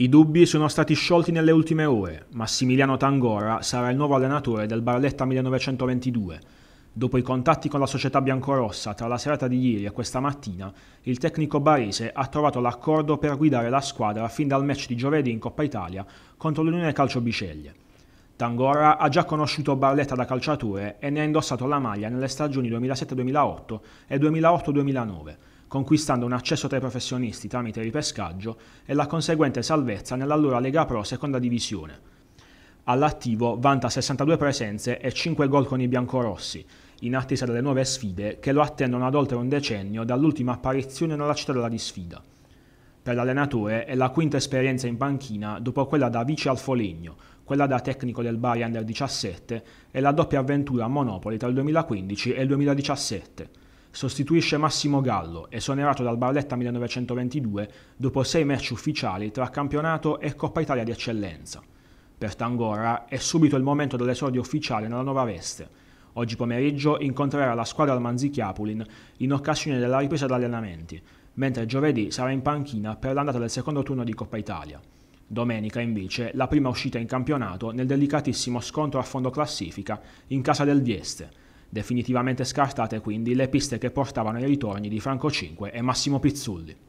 I dubbi sono stati sciolti nelle ultime ore. Massimiliano Tangora sarà il nuovo allenatore del Barletta 1922. Dopo i contatti con la società biancorossa tra la serata di ieri e questa mattina, il tecnico barese ha trovato l'accordo per guidare la squadra fin dal match di giovedì in Coppa Italia contro l'Unione Calcio Biceglie. Tangora ha già conosciuto Barletta da calciatore e ne ha indossato la maglia nelle stagioni 2007-2008 e 2008-2009 conquistando un accesso tra i professionisti tramite ripescaggio e la conseguente salvezza nell'allora Lega Pro seconda divisione. All'attivo vanta 62 presenze e 5 gol con i biancorossi, in attesa delle nuove sfide che lo attendono ad oltre un decennio dall'ultima apparizione nella cittadella di sfida. Per l'allenatore è la quinta esperienza in panchina dopo quella da vice al Foligno, quella da tecnico del Bari Under 17 e la doppia avventura a Monopoli tra il 2015 e il 2017. Sostituisce Massimo Gallo, esonerato dal Barletta 1922 dopo sei match ufficiali tra campionato e Coppa Italia di eccellenza. Per Tangora è subito il momento dell'esordio ufficiale nella nuova veste. Oggi pomeriggio incontrerà la squadra al Manzichiapulin in occasione della ripresa d'allenamenti, mentre giovedì sarà in panchina per l'andata del secondo turno di Coppa Italia. Domenica invece la prima uscita in campionato nel delicatissimo scontro a fondo classifica in casa del Vieste, definitivamente scartate quindi le piste che portavano ai ritorni di Franco 5 e Massimo Pizzulli.